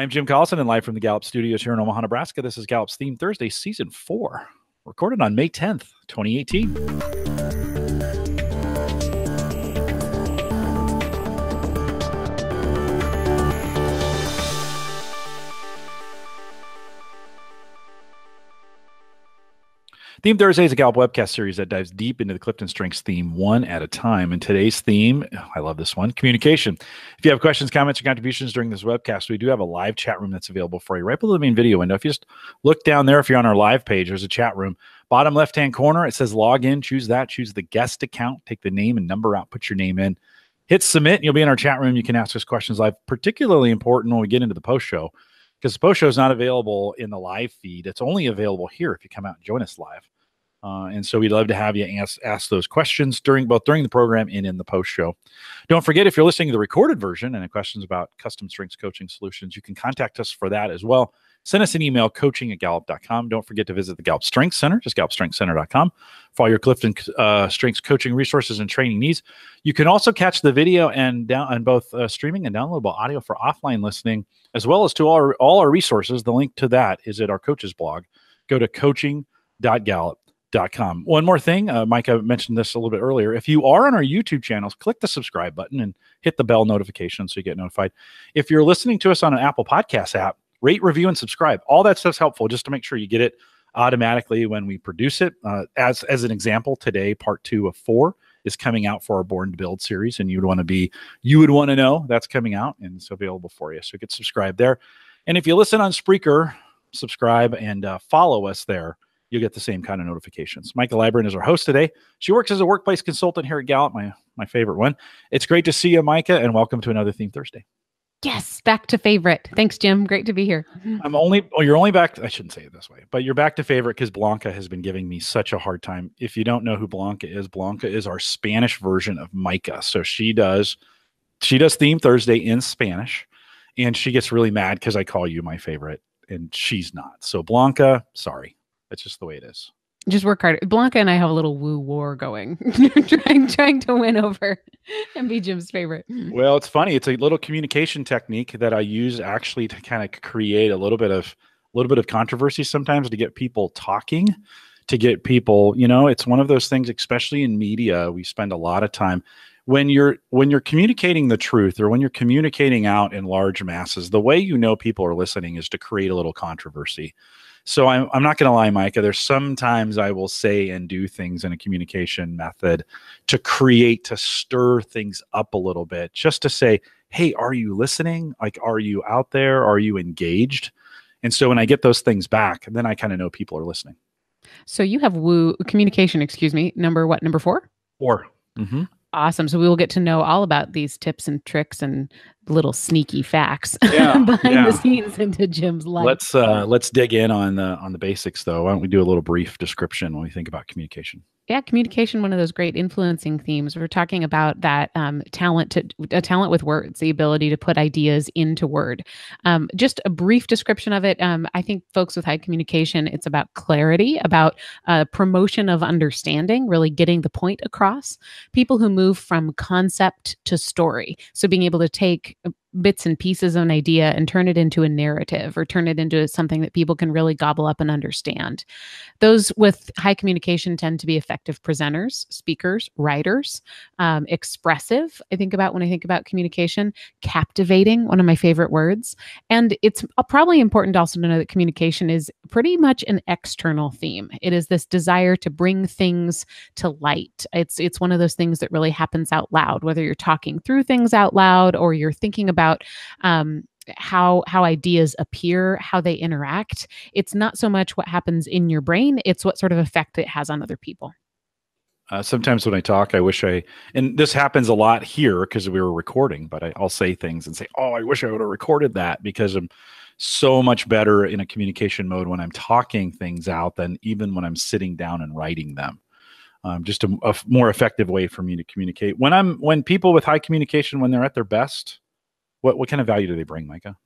I'm Jim Collison and live from the Gallup Studios here in Omaha, Nebraska. This is Gallup's Theme Thursday, Season 4, recorded on May 10th, 2018. Theme Thursday is a Gallup webcast series that dives deep into the Clifton Strengths theme one at a time. And today's theme, I love this one, communication. If you have questions, comments, or contributions during this webcast, we do have a live chat room that's available for you right below the main video window. If you just look down there, if you're on our live page, there's a chat room. Bottom left hand corner, it says log in. Choose that. Choose the guest account. Take the name and number out. Put your name in. Hit submit, and you'll be in our chat room. You can ask us questions live, particularly important when we get into the post show because the post show is not available in the live feed. It's only available here if you come out and join us live. Uh, and so we'd love to have you ask, ask those questions during both during the program and in the post show. Don't forget if you're listening to the recorded version and have questions about custom strengths coaching solutions, you can contact us for that as well. Send us an email, coaching at gallup.com. Don't forget to visit the Gallup Strength Center, just gallupstrengthcenter.com for all your Clifton uh, Strengths coaching resources and training needs. You can also catch the video and down on both uh, streaming and downloadable audio for offline listening, as well as to all our, all our resources. The link to that is at our coaches blog. Go to coaching.gallup.com. One more thing, uh, Mike, I mentioned this a little bit earlier. If you are on our YouTube channels, click the subscribe button and hit the bell notification so you get notified. If you're listening to us on an Apple Podcast app, rate, review, and subscribe. All that stuff's helpful just to make sure you get it automatically when we produce it. Uh, as as an example, today part two of four is coming out for our Born to Build series, and you'd want to be you would want to know that's coming out and it's available for you. So get subscribed there, and if you listen on Spreaker, subscribe and uh, follow us there. You'll get the same kind of notifications. Michael Libran is our host today. She works as a workplace consultant here at Gallup, my my favorite one. It's great to see you, Micah, and welcome to another Theme Thursday. Yes, back to favorite. Thanks, Jim. Great to be here. I'm only, oh, you're only back. I shouldn't say it this way, but you're back to favorite because Blanca has been giving me such a hard time. If you don't know who Blanca is, Blanca is our Spanish version of Micah. So she does, she does Theme Thursday in Spanish, and she gets really mad because I call you my favorite, and she's not. So Blanca, sorry, that's just the way it is just work hard. Blanca and I have a little woo war going, trying trying to win over and be Jim's favorite. Well, it's funny. It's a little communication technique that I use actually to kind of create a little bit of a little bit of controversy sometimes to get people talking, to get people. You know, it's one of those things, especially in media, we spend a lot of time when you're when you're communicating the truth or when you're communicating out in large masses. The way you know people are listening is to create a little controversy so I'm, I'm not going to lie, Micah. There's sometimes I will say and do things in a communication method to create, to stir things up a little bit, just to say, hey, are you listening? Like, are you out there? Are you engaged? And so when I get those things back, then I kind of know people are listening. So you have woo communication, excuse me, number what? Number four? Four. Mm-hmm. Awesome. So we will get to know all about these tips and tricks and little sneaky facts yeah, behind yeah. the scenes into Jim's life. Let's uh, let's dig in on the on the basics though. Why don't we do a little brief description when we think about communication? Yeah, communication one of those great influencing themes. We're talking about that um, talent to a talent with words, the ability to put ideas into word. Um, just a brief description of it. Um, I think folks with high communication, it's about clarity, about uh, promotion of understanding, really getting the point across. People who move from concept to story, so being able to take bits and pieces of an idea and turn it into a narrative or turn it into something that people can really gobble up and understand. Those with high communication tend to be effective presenters, speakers, writers, um, expressive. I think about when I think about communication, captivating, one of my favorite words. And it's uh, probably important also to know that communication is pretty much an external theme. It is this desire to bring things to light. It's it's one of those things that really happens out loud, whether you're talking through things out loud or you're thinking about about um, how how ideas appear how they interact it's not so much what happens in your brain it's what sort of effect it has on other people uh, sometimes when i talk i wish i and this happens a lot here because we were recording but I, i'll say things and say oh i wish i would have recorded that because i'm so much better in a communication mode when i'm talking things out than even when i'm sitting down and writing them um, just a, a more effective way for me to communicate when i'm when people with high communication when they're at their best what what kind of value do they bring, Micah?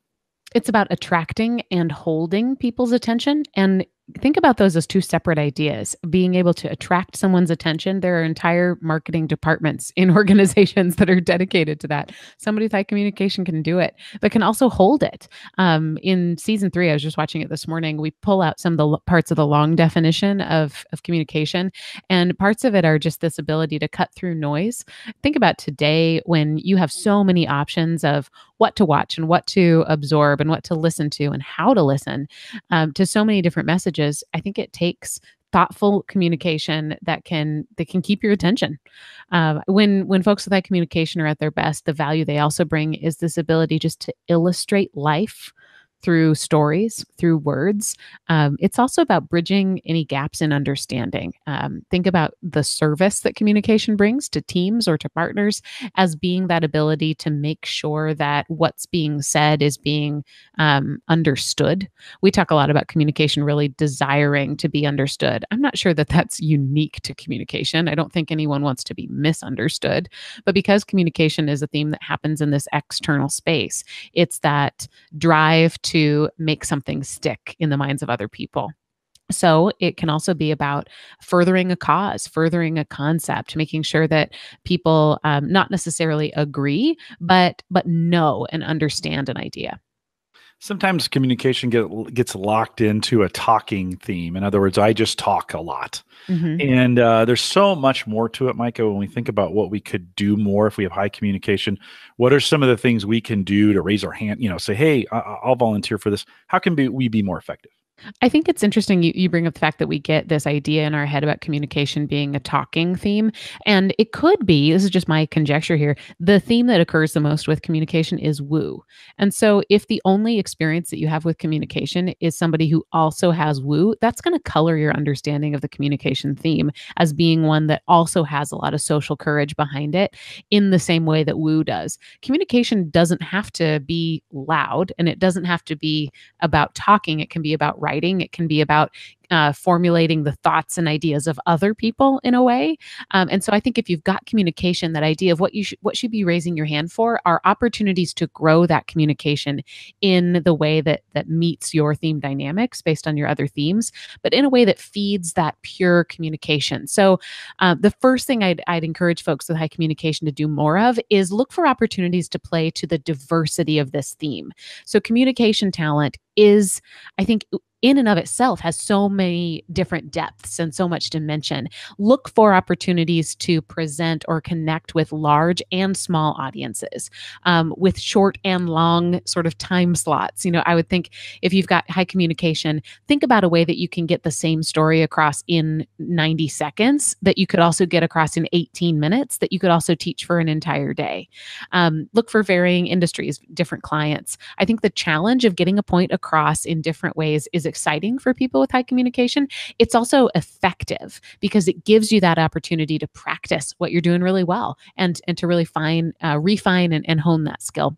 It's about attracting and holding people's attention and think about those as two separate ideas being able to attract someone's attention there are entire marketing departments in organizations that are dedicated to that somebody with high communication can do it but can also hold it um, in season three i was just watching it this morning we pull out some of the parts of the long definition of, of communication and parts of it are just this ability to cut through noise think about today when you have so many options of what to watch and what to absorb and what to listen to and how to listen um, to so many different messages messages, I think it takes thoughtful communication that can that can keep your attention. Uh, when when folks with that communication are at their best, the value they also bring is this ability just to illustrate life through stories, through words. Um, it's also about bridging any gaps in understanding. Um, think about the service that communication brings to teams or to partners as being that ability to make sure that what's being said is being um, understood. We talk a lot about communication really desiring to be understood. I'm not sure that that's unique to communication. I don't think anyone wants to be misunderstood, but because communication is a theme that happens in this external space, it's that drive to to make something stick in the minds of other people. So, it can also be about furthering a cause, furthering a concept, making sure that people um, not necessarily agree, but but know and understand an idea sometimes communication get, gets locked into a talking theme. In other words, I just talk a lot. Mm-hmm. And uh, there's so much more to it, Micah, when we think about what we could do more if we have high communication. What are some of the things we can do to raise our hand? You know, say, hey, I- will volunteer for this. How can we be more effective? I think it's interesting you, you bring up the fact that we get this idea in our head about communication being a talking theme. And it could be, this is just my conjecture here, the theme that occurs the most with communication is woo. And so if the only experience that you have with communication is somebody who also has woo, that's going to color your understanding of the communication theme as being one that also has a lot of social courage behind it in the same way that woo does. Communication doesn't have to be loud and it doesn't have to be about talking, it can be about writing writing. It can be about uh, formulating the thoughts and ideas of other people in a way. Um, and so I think if you've got communication, that idea of what you what should be raising your hand for are opportunities to grow that communication in the way that that meets your theme dynamics based on your other themes, but in a way that feeds that pure communication. So uh, the first thing I'd, I'd encourage folks with high communication to do more of is look for opportunities to play to the diversity of this theme. So communication talent is, I think, in and of itself has so many different depths and so much dimension. Look for opportunities to present or connect with large and small audiences, um, with short and long sort of time slots. You know, I would think if you've got high communication, think about a way that you can get the same story across in 90 seconds, that you could also get across in 18 minutes, that you could also teach for an entire day. Um, look for varying industries, different clients. I think the challenge of getting a point across in different ways is exciting for people with high communication communication, it's also effective because it gives you that opportunity to practice what you're doing really well and, and to really fine, uh, refine and, and hone that skill.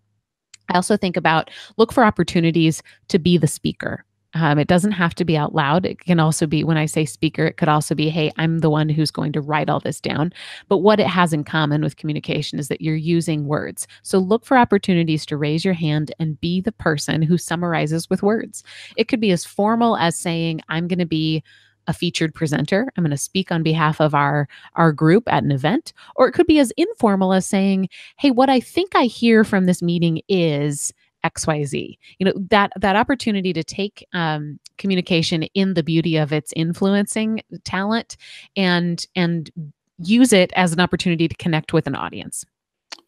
I also think about look for opportunities to be the speaker um, it doesn't have to be out loud. It can also be, when I say speaker, it could also be, hey, I'm the one who's going to write all this down. But what it has in common with communication is that you're using words. So look for opportunities to raise your hand and be the person who summarizes with words. It could be as formal as saying, I'm going to be a featured presenter. I'm going to speak on behalf of our our group at an event, or it could be as informal as saying, "Hey, what I think I hear from this meeting is," xyz you know that that opportunity to take um, communication in the beauty of its influencing talent and and use it as an opportunity to connect with an audience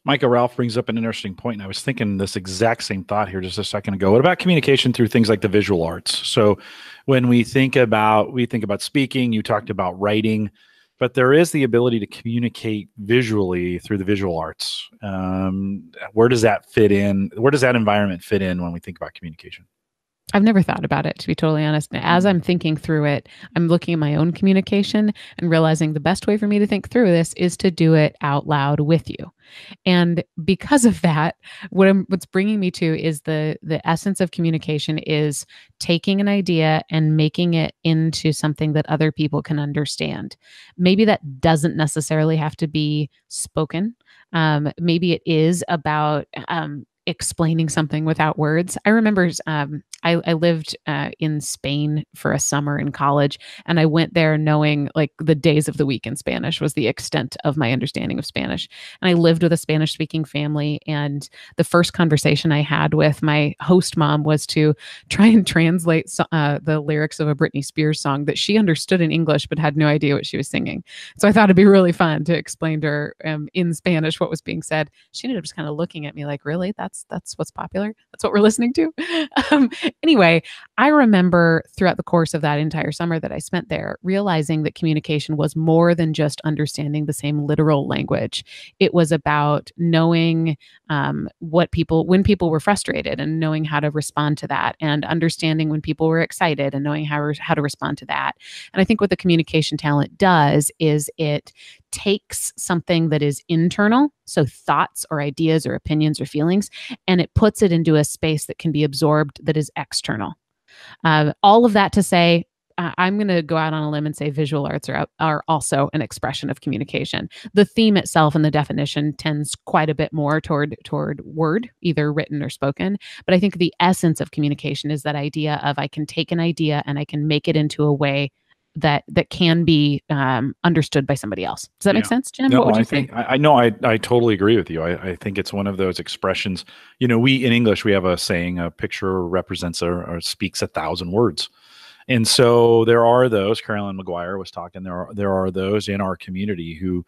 Michael Ralph brings up an interesting point, and I was thinking this exact same thought here just a second ago. What about communication through things like the visual arts? So, when we think about we think about speaking, you talked about writing, but there is the ability to communicate visually through the visual arts. Um, where does that fit in? Where does that environment fit in when we think about communication? I've never thought about it, to be totally honest. As I'm thinking through it, I'm looking at my own communication and realizing the best way for me to think through this is to do it out loud with you. And because of that, what I'm, what's bringing me to is the the essence of communication is taking an idea and making it into something that other people can understand. Maybe that doesn't necessarily have to be spoken. Um, maybe it is about um, explaining something without words. I remember um, I, I, lived uh, in Spain for a summer in college, and I went there knowing like the days of the week in Spanish was the extent of my understanding of Spanish. And I lived with a Spanish speaking family, and the first conversation I had with my host mom was to try and translate uh, the lyrics of a Britney Spears song that she understood in English but had no idea what she was singing. So I thought it'd be really fun to explain to her um, in Spanish what was being said. She ended up just kind of looking at me like, "Really? That's that's that's what's popular. That's what we're listening to. Um, anyway, I remember throughout the course of that entire summer that I spent there realizing that communication was more than just understanding the same literal language. It was about knowing um, what people when people were frustrated and knowing how to respond to that, and understanding when people were excited and knowing how how to respond to that. And I think what the communication talent does is it takes something that is internal, so thoughts or ideas or opinions or feelings, and it puts it into a space that can be absorbed that is external. Uh, all of that to say, I'm going to go out on a limb and say visual arts are, are also an expression of communication. The theme itself and the definition tends quite a bit more toward toward word, either written or spoken. But I think the essence of communication is that idea of I can take an idea and I can make it into a way that that can be um, understood by somebody else. Does that yeah. make sense, Jim? No, what would you I think, think? I know I, I totally agree with you. I, I think it's one of those expressions. You know, we in English we have a saying: a picture represents a, or speaks a thousand words. And so there are those. Carolyn McGuire was talking. There are there are those in our community who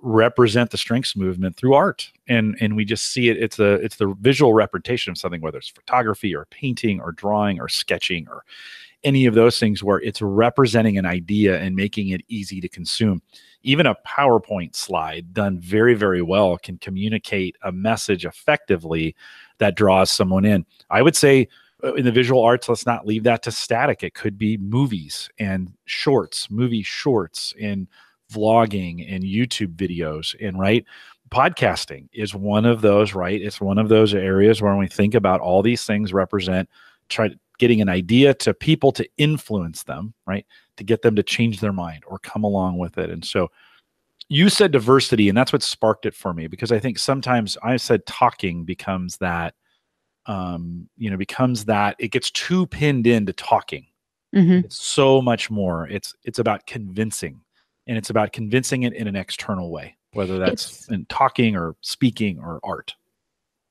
represent the strengths movement through art and and we just see it it's a it's the visual representation of something whether it's photography or painting or drawing or sketching or any of those things where it's representing an idea and making it easy to consume. Even a PowerPoint slide done very, very well can communicate a message effectively that draws someone in. I would say uh, in the visual arts, let's not leave that to static. It could be movies and shorts, movie shorts, and vlogging and YouTube videos, and right podcasting is one of those, right? It's one of those areas where when we think about all these things represent try getting an idea to people to influence them, right? To get them to change their mind or come along with it. And so you said diversity, and that's what sparked it for me because I think sometimes I said talking becomes that, um, you know, becomes that it gets too pinned into talking. Mm-hmm. It's so much more. It's it's about convincing, and it's about convincing it in an external way, whether that's it's, in talking or speaking or art.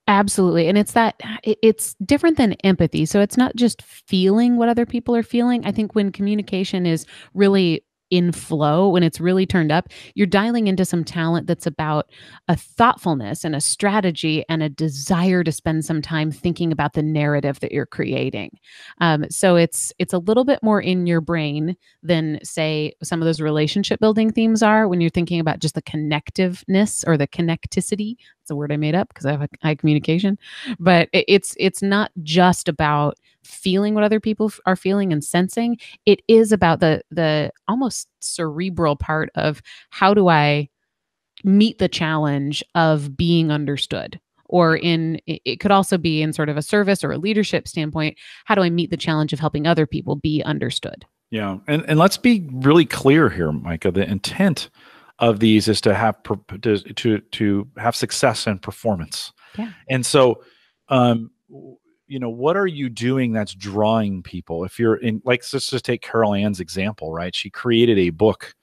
Absolutely. And it's that it's different than empathy. So it's not just feeling what other people are feeling. I think when communication is really in flow, when it's really turned up, you're dialing into some talent that's about a thoughtfulness and a strategy and a desire to spend some time thinking about the narrative that you're creating. Um, so it's it's a little bit more in your brain than say some of those relationship building themes are when you're thinking about just the connectiveness or the connecticity. It's a word I made up because I have high communication, but it, it's it's not just about feeling what other people are feeling and sensing it is about the the almost cerebral part of how do i meet the challenge of being understood or mm-hmm. in it could also be in sort of a service or a leadership standpoint how do i meet the challenge of helping other people be understood yeah and and let's be really clear here micah the intent of these is to have to to, to have success and performance yeah and so um you know what are you doing that's drawing people if you're in like let's just take carol ann's example right she created a book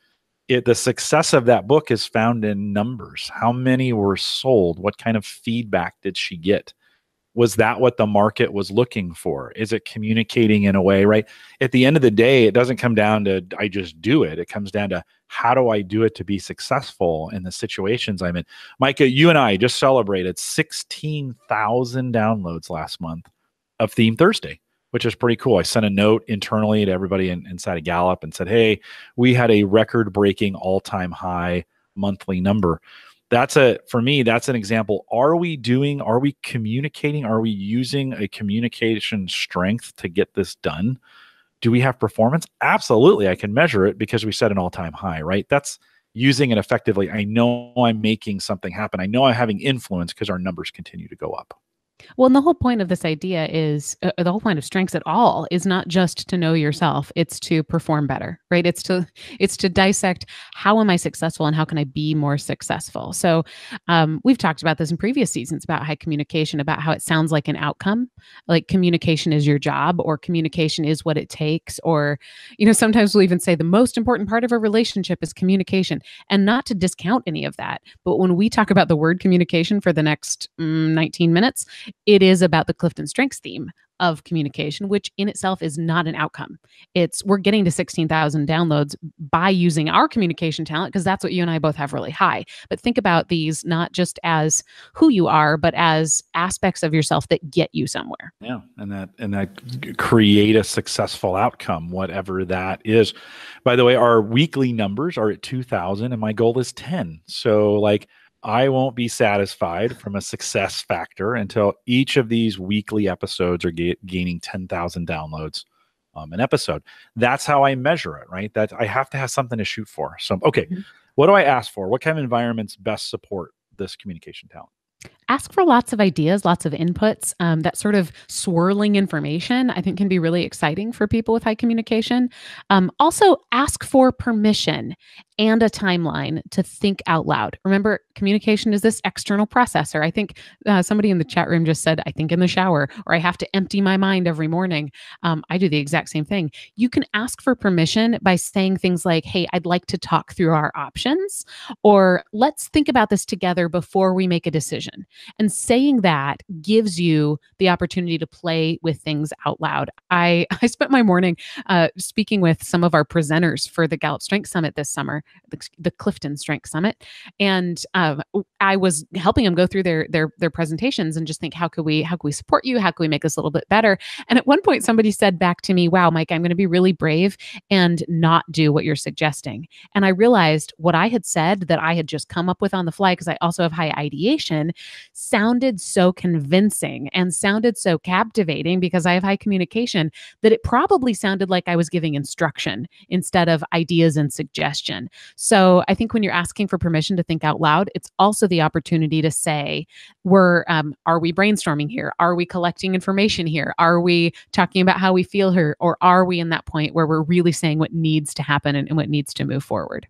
it, the success of that book is found in numbers how many were sold what kind of feedback did she get was that what the market was looking for is it communicating in a way right at the end of the day it doesn't come down to i just do it it comes down to how do i do it to be successful in the situations i'm in micah you and i just celebrated 16000 downloads last month of Theme Thursday, which is pretty cool. I sent a note internally to everybody in, inside of Gallup and said, "Hey, we had a record-breaking all-time high monthly number." That's a for me. That's an example. Are we doing? Are we communicating? Are we using a communication strength to get this done? Do we have performance? Absolutely, I can measure it because we set an all-time high. Right? That's using it effectively, I know I'm making something happen. I know I'm having influence because our numbers continue to go up. Well, and the whole point of this idea is uh, the whole point of strengths at all is not just to know yourself, it's to perform better, right? It's to it's to dissect how am I successful and how can I be more successful. So, um, we've talked about this in previous seasons about high communication, about how it sounds like an outcome, like communication is your job or communication is what it takes or you know, sometimes we'll even say the most important part of a relationship is communication and not to discount any of that. But when we talk about the word communication for the next mm, 19 minutes, it is about the Clifton Strengths theme of communication, which in itself is not an outcome. It's we're getting to 16,000 downloads by using our communication talent because that's what you and I both have really high. But think about these not just as who you are, but as aspects of yourself that get you somewhere. Yeah, and that and that create a successful outcome, whatever that is. By the way, our weekly numbers are at 2,000, and my goal is 10. So like I won't be satisfied from a success factor until each of these weekly episodes are ga- gaining 10,000 downloads um, an episode. That's how I measure it, right? That I have to have something to shoot for. So, okay, mm-hmm. what do I ask for? What kind of environments best support this communication talent? ask for lots of ideas, lots of inputs. Um, that sort of swirling information, I think, can be really exciting for people with high communication. Um, also, ask for permission and a timeline to think out loud. Remember, communication is this external processor. I think uh, somebody in the chat room just said, I think in the shower, or I have to empty my mind every morning. Um, I do the exact same thing. You can ask for permission by saying things like, Hey, I'd like to talk through our options, or let's think about this together before we make a decision. And saying that gives you the opportunity to play with things out loud. I, I spent my morning uh, speaking with some of our presenters for the Gallup Strength Summit this summer, the, the Clifton Strength Summit. And um, I was helping them go through their, their, their presentations and just think, how could we, how could we support you? How could we make this a little bit better? And at one point, somebody said back to me, wow, Mike, I'm going to be really brave and not do what you're suggesting. And I realized what I had said that I had just come up with on the fly because I also have high ideation sounded so convincing and sounded so captivating because I have high communication that it probably sounded like I was giving instruction instead of ideas and suggestion. So I think when you're asking for permission to think out loud, it's also the opportunity to say, "We're um, are we brainstorming here? Are we collecting information here? Are we talking about how we feel here, or are we in that point where we're really saying what needs to happen and, and what needs to move forward?"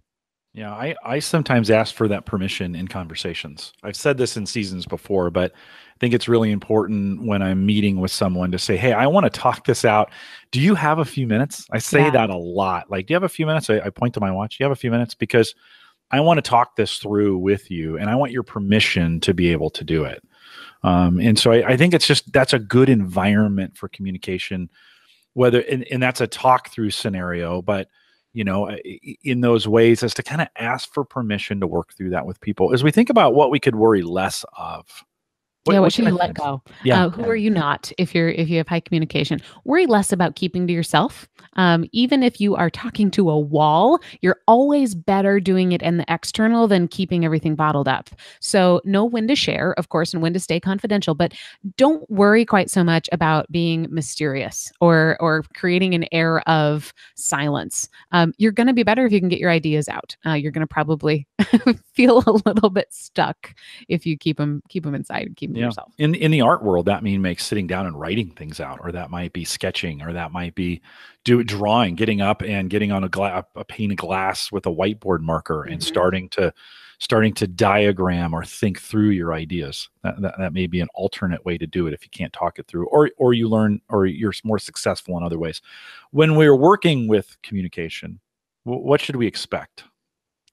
Yeah, I, I sometimes ask for that permission in conversations. I've said this in seasons before, but I think it's really important when I'm meeting with someone to say, Hey, I want to talk this out. Do you have a few minutes? I say yeah. that a lot. Like, do you have a few minutes? I, I point to my watch. Do you have a few minutes? Because I want to talk this through with you and I want your permission to be able to do it. Um, and so I, I, think it's just that's a good environment for communication, whether, and, and that's a talk through scenario, but you know, uh, in those ways is to kind of ask for permission to work through that with people as we think about what we could worry less of. What, yeah, what, should you let go? Yeah. Uh, who yeah. are you not if you're if you have high communication? Worry less about keeping to yourself. Um, even if you are talking to a wall, you're always better doing it in the external than keeping everything bottled up. So know when to share, of course, and when to stay confidential, but don't worry quite so much about being mysterious or or creating an air of silence. Um, you're gonna be better if you can get your ideas out. Uh, you're gonna probably feel a little bit stuck if you keep them keep them inside, keep yeah. yourself. In in the art world, that mean makes sitting down and writing things out, or that might be sketching, or that might be do drawing, getting up and getting on a, glass, a pane of glass with a whiteboard marker mm-hmm. and starting to starting to diagram or think through your ideas. That, that, that, may be an alternate way to do it if you can't talk it through, or or you learn, or you're more successful in other ways. When we're working with communication, w- what should we expect?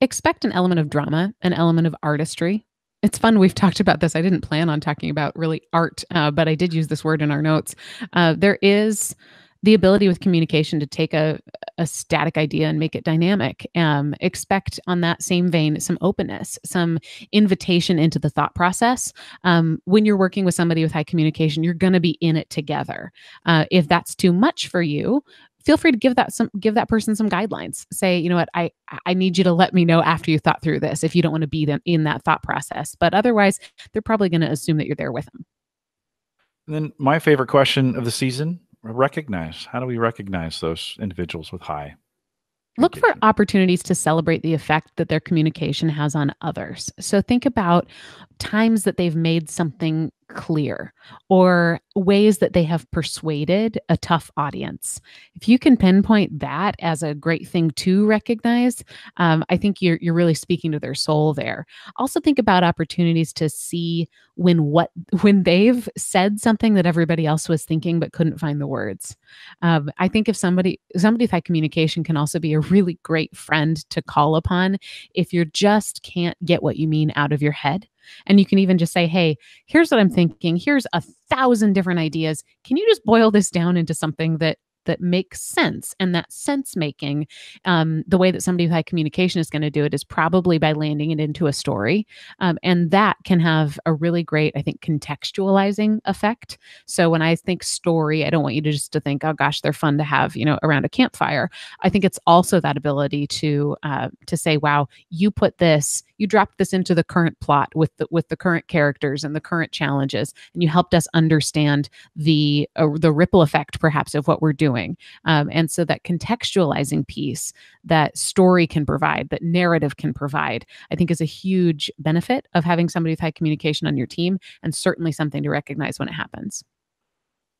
Expect an element of drama, an element of artistry, it's fun. We've talked about this. I didn't plan on talking about really art, uh, but I did use this word in our notes. Uh, there is the ability with communication to take a, a static idea and make it dynamic. Um, expect on that same vein some openness, some invitation into the thought process. Um, when you're working with somebody with high communication, you're going to be in it together. Uh, if that's too much for you, feel free to give that some give that person some guidelines say you know what i i need you to let me know after you thought through this if you don't want to be them in that thought process but otherwise they're probably going to assume that you're there with them and then my favorite question of the season recognize how do we recognize those individuals with high Look for opportunities to celebrate the effect that their communication has on others. So think about times that they've made something clear or ways that they have persuaded a tough audience. If you can pinpoint that as a great thing to recognize, um, I think you're, you're really speaking to their soul there. Also think about opportunities to see when what when they've said something that everybody else was thinking but couldn't find the words. Um, I think if somebody somebody with high communication can also be a really great friend to call upon if you just can't get what you mean out of your head and you can even just say, hey, here's what I'm thinking. Here's a thousand different ideas. Can you just boil this down into something that that makes sense. And that sense making, um, the way that somebody with high communication is going to do it is probably by landing it into a story. Um, and that can have a really great, I think, contextualizing effect. So when I think story, I don't want you to just to think, oh gosh, they're fun to have, you know, around a campfire. I think it's also that ability to uh, to say, wow, you put this, you dropped this into the current plot with the with the current characters and the current challenges, and you helped us understand the uh, the ripple effect, perhaps, of what we're doing doing. Um, and so that contextualizing piece that story can provide, that narrative can provide, I think is a huge benefit of having somebody with high communication on your team and certainly something to recognize when it happens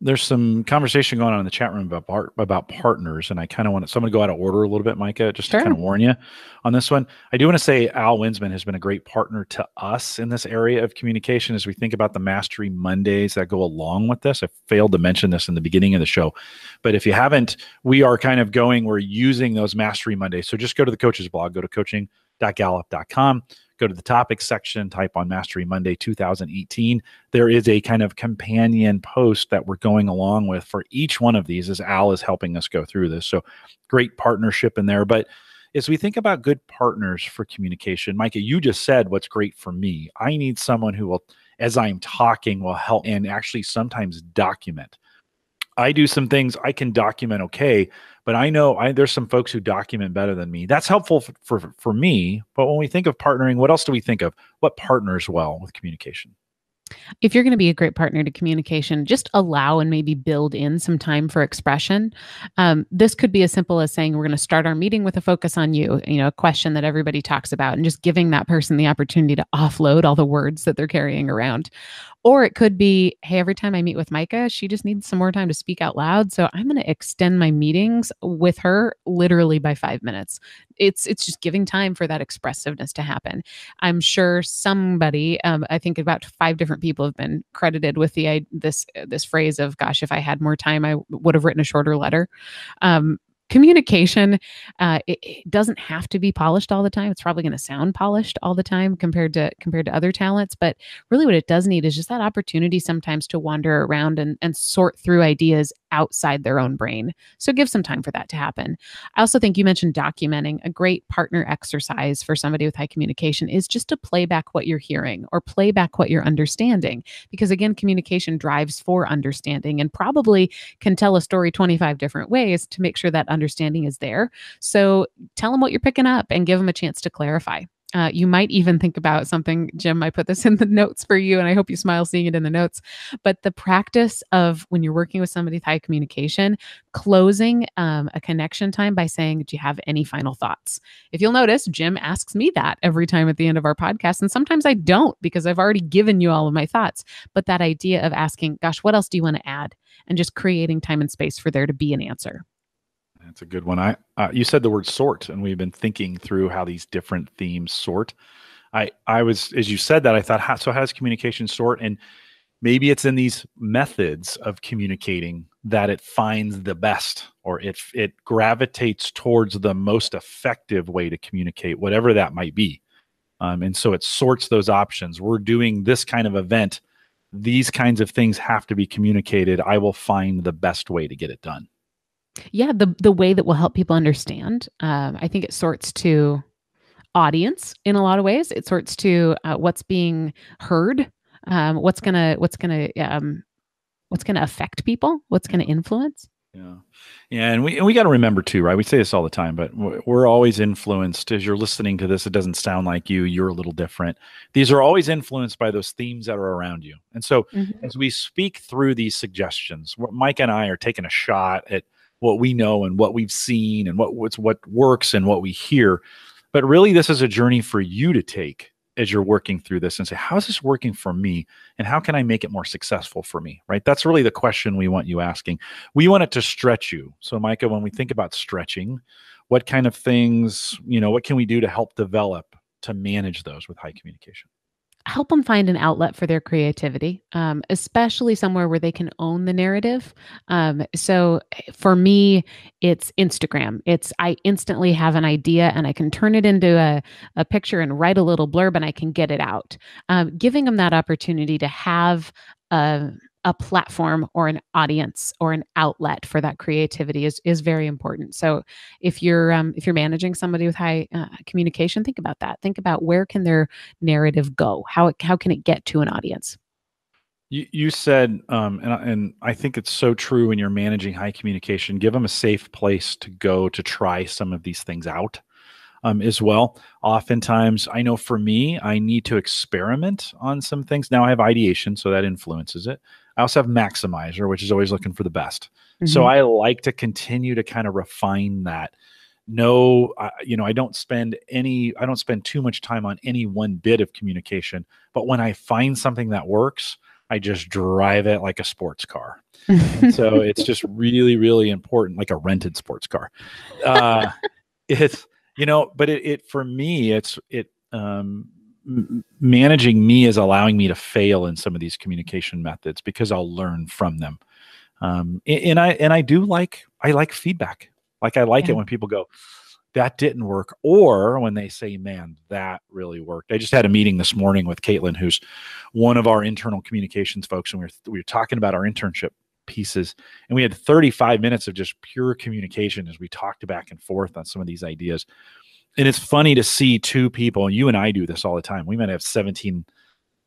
there's some conversation going on in the chat room about bar- about partners, and I kind of want to. So I'm going to go out of order a little bit, Micah, just sure. to kind of warn you on this one. I do want to say Al Winsman has been a great partner to us in this area of communication as we think about the Mastery Mondays that go along with this. I failed to mention this in the beginning of the show, but if you haven't, we are kind of going. We're using those Mastery Mondays. So just go to the Coaches blog, go to coaching.gallup.com go to the topic section, type on Mastery Monday 2018. There is a kind of companion post that we're going along with for each one of these as Al is helping us go through this. So great partnership in there. But as we think about good partners for communication, Micah, you just said what's great for me. I need someone who will, as I'm talking, will help and actually sometimes document. I do some things I can document okay, but I know I, there's some folks who document better than me. That's helpful for, for, for me. But when we think of partnering, what else do we think of? What partners well with communication? If you're going to be a great partner to communication, just allow and maybe build in some time for expression. Um, this could be as simple as saying, We're going to start our meeting with a focus on you, you know, a question that everybody talks about, and just giving that person the opportunity to offload all the words that they're carrying around. Or it could be, hey, every time I meet with Micah, she just needs some more time to speak out loud. So I'm going to extend my meetings with her literally by five minutes. It's it's just giving time for that expressiveness to happen. I'm sure somebody, um, I think about five different people have been credited with the I, this this phrase of, "Gosh, if I had more time, I would have written a shorter letter." Um, communication uh, it, it, doesn't have to be polished all the time it's probably going to sound polished all the time compared to compared to other talents but really what it does need is just that opportunity sometimes to wander around and, and sort through ideas outside their own brain. So give some time for that to happen. I also think you mentioned documenting. A great partner exercise for somebody with high communication is just to play back what you're hearing or play back what you're understanding. Because again, communication drives for understanding and probably can tell a story 25 different ways to make sure that understanding is there. So tell them what you're picking up and give them a chance to clarify. Uh, you might even think about something, Jim. I put this in the notes for you, and I hope you smile seeing it in the notes. But the practice of when you're working with somebody with high communication, closing um, a connection time by saying, Do you have any final thoughts? If you'll notice, Jim asks me that every time at the end of our podcast. And sometimes I don't because I've already given you all of my thoughts. But that idea of asking, Gosh, what else do you want to add? And just creating time and space for there to be an answer. That's a good one. I uh, you said the word sort, and we've been thinking through how these different themes sort. I I was as you said that I thought, how, so how does communication sort? And maybe it's in these methods of communicating that it finds the best, or it it gravitates towards the most effective way to communicate, whatever that might be. Um, and so it sorts those options. We're doing this kind of event. These kinds of things have to be communicated. I will find the best way to get it done. Yeah, the the way that will help people understand. Um, I think it sorts to audience in a lot of ways. It sorts to uh, what's being heard, um, what's gonna what's gonna um, what's gonna affect people, what's gonna influence. Yeah. Yeah. And we, and we got to remember too, right? We say this all the time, but we're always influenced. As you're listening to this, it doesn't sound like you. You're a little different. These are always influenced by those themes that are around you. And so mm-hmm. as we speak through these suggestions, Mike and I are taking a shot at what we know and what we've seen and what what's what works and what we hear. But really, this is a journey for you to take as you're working through this and say, how's this working for me? And how can I make it more successful for me? Right? That's really the question we want you asking. We want it to stretch you. So, Micah, when we think about stretching, what kind of things, you know, what can we do to help develop to manage those with high communication? help them find an outlet for their creativity, um, especially somewhere where they can own the narrative. Um, so eh, for me, it's Instagram. It's I instantly have an idea and I can turn it into a, a picture and write a little blurb and I can get it out. Um, giving them that opportunity to have a a platform or an audience or an outlet for that creativity is is very important. So if you're um, if you're managing somebody with high uh, communication, think about that. Think about where can their narrative go? How it, how can it get to an audience? You, you said, um, and, and I think it's so true when you're managing high communication, give them a safe place to go to try some of these things out um, as well. Oftentimes, I know for me, I need to experiment on some things. Now I have ideation, so that influences it. I also have Maximizer, which is always looking for the best. Mm-hmm. So I like to continue to kind of refine that. No, you know, I don't spend any, I don't spend too much time on any one bit of communication. But when I find something that works, I just drive it like a sports car. so it's just really, really important, like a rented sports car. Uh, it's, you know, but it, it for me, it's, it, um, managing me is allowing me to fail in some of these communication methods because I'll learn from them. Um, and, and, I and I do like I like feedback. Like I like yeah. it when people go, that didn't work, or when they say, "Man, that really worked." I just had a meeting this morning with Caitlin, who's one of our internal communications folks, and we were we were talking about our internship pieces, and we had 35 minutes of just pure communication as we talked back and forth on some of these ideas and it's funny to see two people and you and i do this all the time we might have 17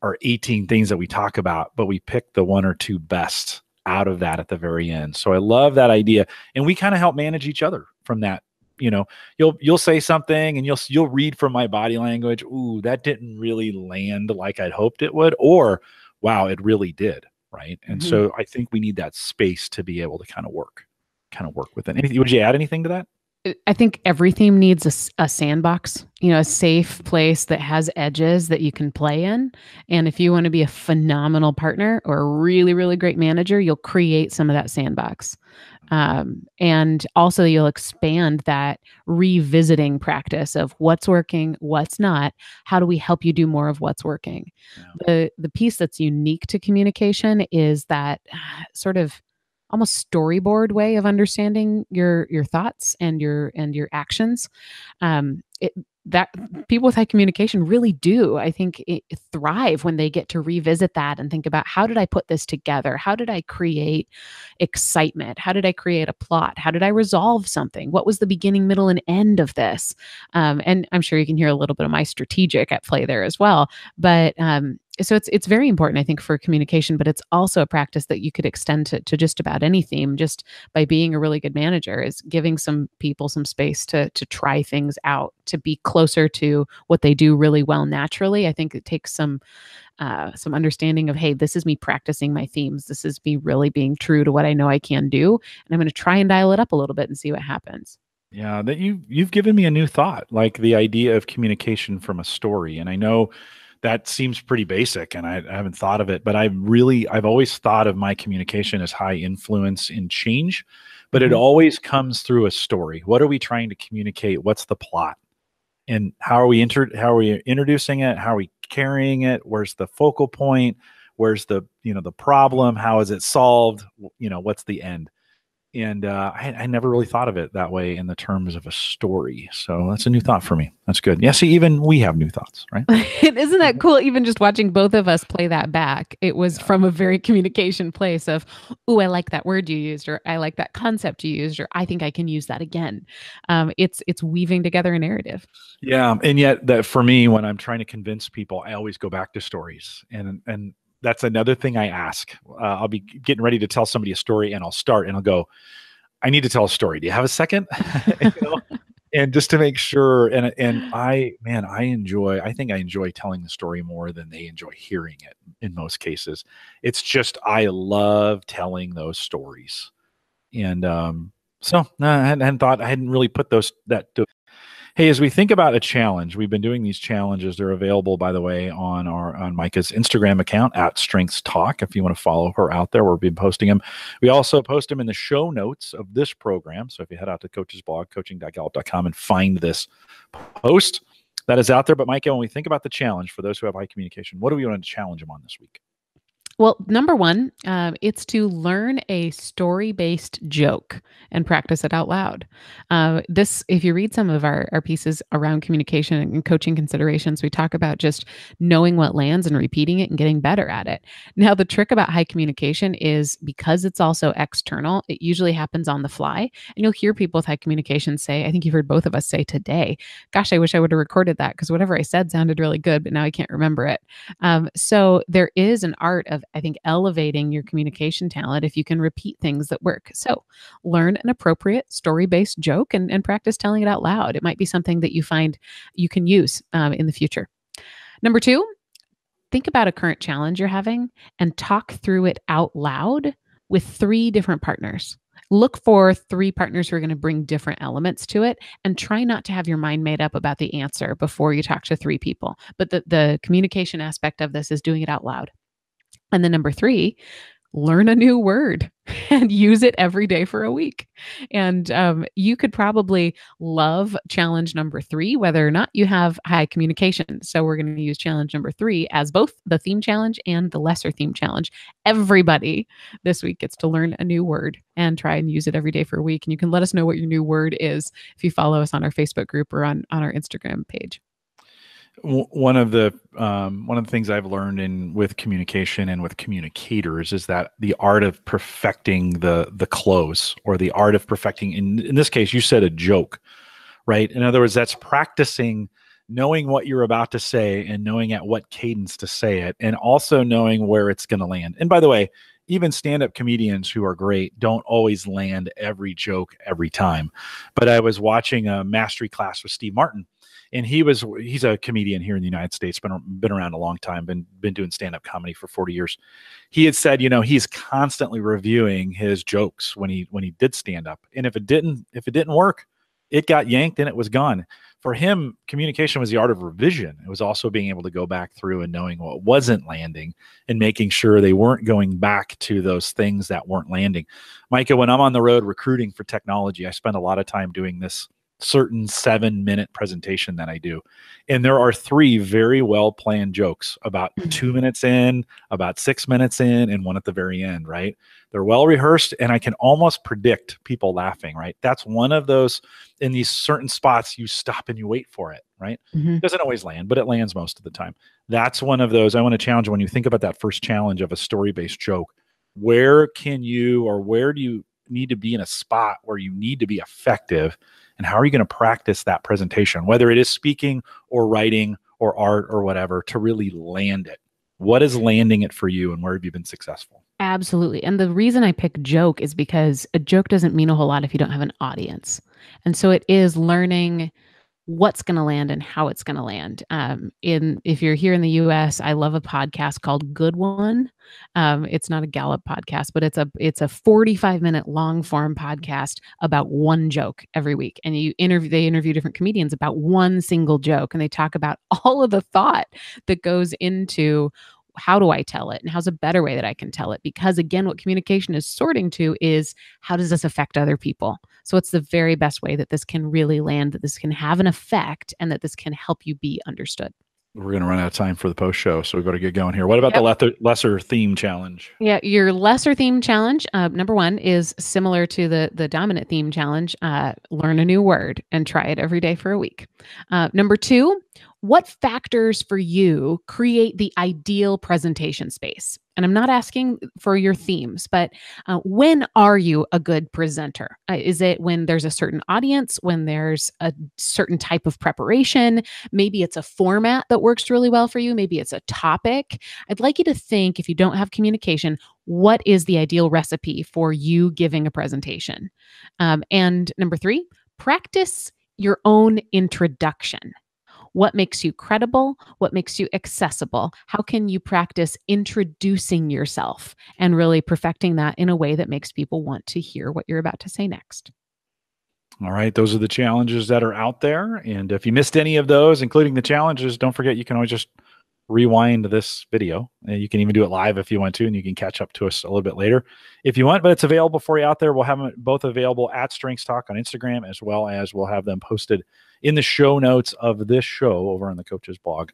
or 18 things that we talk about but we pick the one or two best out of that at the very end so i love that idea and we kind of help manage each other from that you know you'll you'll say something and you'll you'll read from my body language ooh that didn't really land like i'd hoped it would or wow it really did right and mm-hmm. so i think we need that space to be able to kind of work kind of work with it Anything, would you add anything to that I think every theme needs a, a, sandbox, you know, a safe place that has edges that you can play in. And if you want to be a phenomenal partner or a really, really great manager, you'll create some of that sandbox. Um, and also, you'll expand that revisiting practice of what's working, what's not. How do we help you do more of what's working? Yeah. The the piece that's unique to communication is that sort of almost storyboard way of understanding your your thoughts and your and your actions um it that people with high communication really do i think thrive when they get to revisit that and think about how did i put this together how did i create excitement how did i create a plot how did i resolve something what was the beginning middle and end of this um, and i'm sure you can hear a little bit of my strategic at play there as well but um, so it's it's very important i think for communication but it's also a practice that you could extend to, to just about any theme just by being a really good manager is giving some people some space to to try things out to be closer to what they do really well naturally i think it takes some uh, some understanding of hey this is me practicing my themes this is me really being true to what i know i can do and i'm going to try and dial it up a little bit and see what happens yeah that you you've given me a new thought like the idea of communication from a story and i know that seems pretty basic and I, I, haven't thought of it but i really i've always thought of my communication as high influence in change but it mm-hmm. always comes through a story what are we trying to communicate what's the plot and how are we inter- how are we introducing it how are we carrying it where's the focal point where's the you know the problem how is it solved you know what's the end and uh, I, I, never really thought of it that way in the terms of a story. So that's a new thought for me. That's good. Yeah, see, even we have new thoughts, right? Isn't that mm-hmm. cool? Even just watching both of us play that back, it was yeah. from a very communication place of, "Ooh, I like that word you used," or "I like that concept you used," or "I think I can use that again." Um, it's it's weaving together a narrative. Yeah, and yet that for me, when I'm trying to convince people, I always go back to stories, and and that's another thing I ask. Uh, I'll be getting ready to tell somebody a story and I'll start and I'll go, I need to tell a story. Do you have a second? you know? and just to make sure and and i man i enjoy i think i enjoy telling the story more than they enjoy hearing it in most cases it's just i love telling those stories and um so no, I, hadn't, hadn't thought i hadn't really put those that Hey, as we think about a challenge, we've been doing these challenges. They're available, by the way, on our on Micah's Instagram account at Strengths Talk. If you want to follow her out there, we'll be posting them. We also post them in the show notes of this program. So if you head out to Coach's blog, coaching.gallup.com, and find this post that is out there. But Micah, when we think about the challenge for those who have high communication, what do we want to challenge them on this week? Well, number one, uh, it's to learn a story based joke and practice it out loud. Uh, this, if you read some of our, our pieces around communication and coaching considerations, we talk about just knowing what lands and repeating it and getting better at it. Now, the trick about high communication is because it's also external, it usually happens on the fly. And you'll hear people with high communication say, I think you've heard both of us say today, gosh, I wish I would have recorded that because whatever I said sounded really good, but now I can't remember it. Um, so there is an art of I think, elevating your communication talent if you can repeat things that work. So learn an appropriate story based joke and, and practice telling it out loud. It might be something that you find you can use um, in the future. Number two, think about a current challenge you're having and talk through it out loud with three different partners look for three partners who are going to bring different elements to it and try not to have your mind made up about the answer before you talk to three people but the, the communication aspect of this is doing it out loud and then number three, learn a new word and use it every day for a week. And um, you could probably love challenge number three, whether or not you have high communication. So we're going to use challenge number three as both the theme challenge and the lesser theme challenge. Everybody this week gets to learn a new word and try and use it every day for a week. And you can let us know what your new word is if you follow us on our Facebook group or on, on our Instagram page one of the um, one of the things I've learned in with communication and with communicators is that the art of perfecting the the close or the art of perfecting in in this case you said a joke, right? In other words, that's practicing knowing what you're about to say and knowing at what cadence to say it and also knowing where it's going to land. And by the way, even stand-up comedians who are great don't always land every joke every time. But I was watching a mastery class with Steve Martin and he was he's a comedian here in the United States, been been around a long time, been been doing stand up comedy for forty years. He had said, you know, he's constantly reviewing his jokes when he when he did stand up, and if it didn't if it didn't work, it got yanked and it was gone. For him, communication was the art of revision. It was also being able to go back through and knowing what wasn't landing and making sure they weren't going back to those things that weren't landing. Micah, when I'm on the road recruiting for technology, I spend a lot of time doing this certain seven minute presentation that I do. And there are three very well planned jokes about mm-hmm. two minutes in, about six minutes in, and one at the very end, right? They're well rehearsed and I can almost predict people laughing, right? That's one of those in these certain spots you stop and you wait for it, right? Mm-hmm. It doesn't always land, but it lands most of the time. That's one of those I want to challenge when you think about that first challenge of a story based joke. Where can you or where do you need to be in a spot where you need to be effective? and how are you going to practice that presentation, whether it is speaking or writing or art or whatever, to really land it? What is landing it for you, and where have you been successful? Absolutely. And the reason I pick joke is because a joke doesn't mean a whole lot if you don't have an audience. And so it is learning what's going to land and how it's going to land. Um, in if you're here in the U.S., I love a podcast called Good One. Um, it's not a Gallup podcast, but it's a it's a 45 minute long form podcast about one joke every week, and you interview they interview different comedians about one single joke, and they talk about all of the thought that goes into how do I tell it? And how's a better way that I can tell it? Because again, what communication is sorting to is how does this affect other people? So, what's the very best way that this can really land, that this can have an effect, and that this can help you be understood? We're going to run out of time for the post show, so we have got to get going here. What about yep. the lesser, lesser theme challenge? Yeah, your lesser theme challenge, uh, number one, is similar to the the dominant theme challenge. Uh, learn a new word and try it every day for a week. Uh, number two, what factors for you create the ideal presentation space? And I'm not asking for your themes, but uh, when are you a good presenter? Uh, is it when there's a certain audience, when there's a certain type of preparation? Maybe it's a format that works really well for you. Maybe it's a topic. I'd like you to think if you don't have communication, what is the ideal recipe for you giving a presentation? Um, and number three, practice your own introduction. What makes you credible? What makes you accessible? How can you practice introducing yourself and really perfecting that in a way that makes people want to hear what you're about to say next? All right, those are the challenges that are out there. And if you missed any of those, including the challenges, don't forget you can always just rewind this video. Uh, you can even do it live if you want to, and you can catch up to us a little bit later if you want. But it's available for you out there. We'll have them both available at Strengths Talk on Instagram, as well as we'll have them posted in the show notes of this show over on the coach's blog.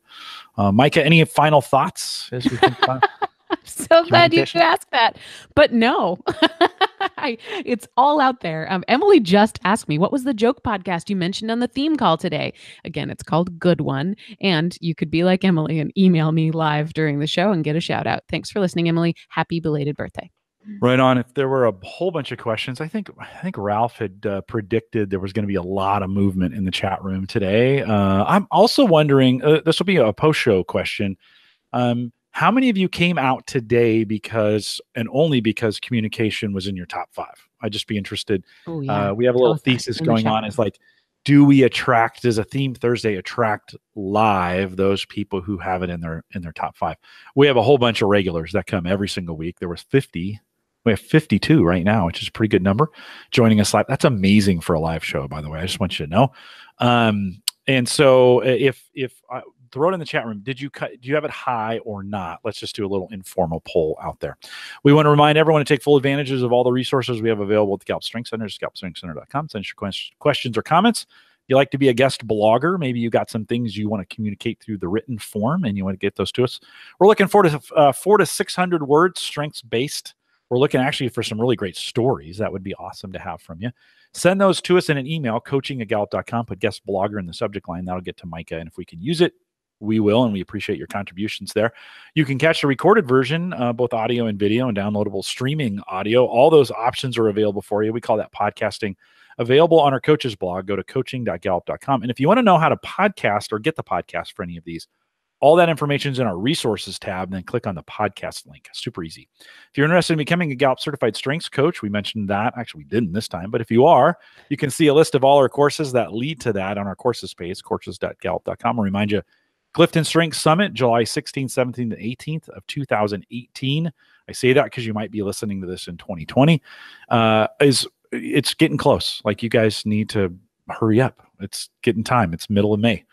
Uh, Micah, any final thoughts as we think about? I'm so glad you asked that, but no. it's all out there. Um, Emily just asked me, what was the joke podcast you mentioned on the theme call today? Again, it's called Good One. And you could be like Emily and email me live during the show and get a shout out. Thanks for listening, Emily. Happy belated birthday. Right on. If there were a whole bunch of questions, I think I think Ralph had uh, predicted there was going to be a lot of movement in the chat room today. Uh, I'm also wondering. Uh, this will be a post show question. Um, how many of you came out today because and only because communication was in your top five? I'd just be interested. Ooh, uh, yeah. uh, we have a little thesis going on. It's like, do we attract? Does a theme Thursday attract live those people who have it in their in their top five? We have a whole bunch of regulars that come every single week. There was fifty. We have 52 right now, which is a pretty good number joining us live. That's amazing for a live show, by the way. I just want you to know. Um, and so uh, if if I, uh, throw it in the chat room. Did you cut? Do you have it high or not? Let's just do a little informal poll out there. We want to remind everyone to take full advantages of all the resources we have available at the Gallup Strength Center, galpstrengthcenter.com. Send your questions or comments. If you like to be a guest blogger, maybe you got some things you want to communicate through the written form, and you want to get those to us. We're looking forward to uh, four to six hundred words, strengths based. We're looking actually for some really great stories. That would be awesome to have from you. Send those to us in an email, coaching at gallup.com. Put guest blogger in the subject line. That'll get to Micah. And if we can use it, we will, and we appreciate your contributions there. You can catch the recorded version, uh, both audio and video, and downloadable streaming audio. All those options are available for you. We call that podcasting. Available on our coaches blog. Go to coaching.gallup.com. And if you want to know how to podcast or get the podcast for any of these, all that information is in our resources tab, and then click on the podcast link. Super easy. If you're interested in becoming a Gallup certified strengths coach, we mentioned that. Actually, we didn't this time, but if you are, you can see a list of all our courses that lead to that on our courses page, courses.gallup.com. I'll remind you, Clifton Strength Summit, July 16th, 17th, and 18th of 2018. I say that because you might be listening to this in 2020. Uh, is it's getting close. Like you guys need to hurry up. It's getting time. It's middle of May.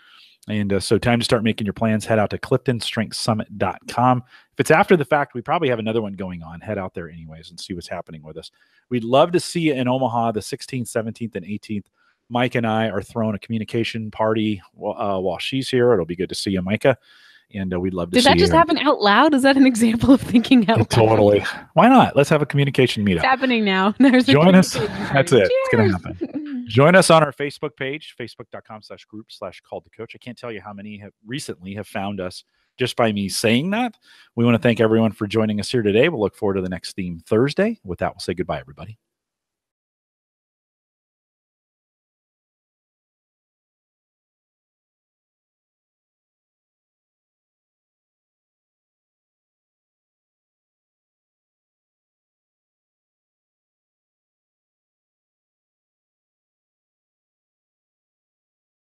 And uh, so, time to start making your plans. Head out to cliftonstrengthsummit.com. If it's after the fact, we probably have another one going on. Head out there, anyways, and see what's happening with us. We'd love to see you in Omaha the 16th, 17th, and 18th Mike and I are throwing a communication party uh, while she's here. It'll be good to see you, Micah. And uh, we'd love to Did that just happen out loud? Is that an example of thinking out loud? Totally. Why not? Let's have a communication meetup. It's happening now. There's Join us. That's it. Cheers. It's going to happen. Join us on our Facebook page, facebook.com slash group slash called to coach. I can't tell you how many have recently have found us just by me saying that. We want to thank everyone for joining us here today. We'll look forward to the next theme Thursday. With that, we'll say goodbye, everybody.